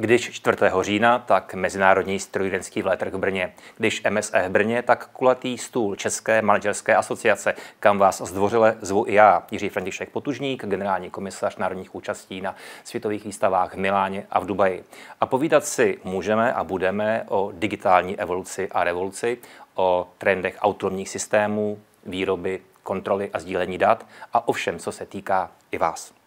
Když 4. října, tak Mezinárodní strojírenský vletr v Brně. Když MSE Brně, tak kulatý stůl České manažerské asociace, kam vás zdvořile zvu i já, Jiří František Potužník, generální komisař národních účastí na světových výstavách v Miláně a v Dubaji. A povídat si můžeme a budeme o digitální evoluci a revoluci, o trendech autonomních systémů, výroby, kontroly a sdílení dat a o všem, co se týká i vás.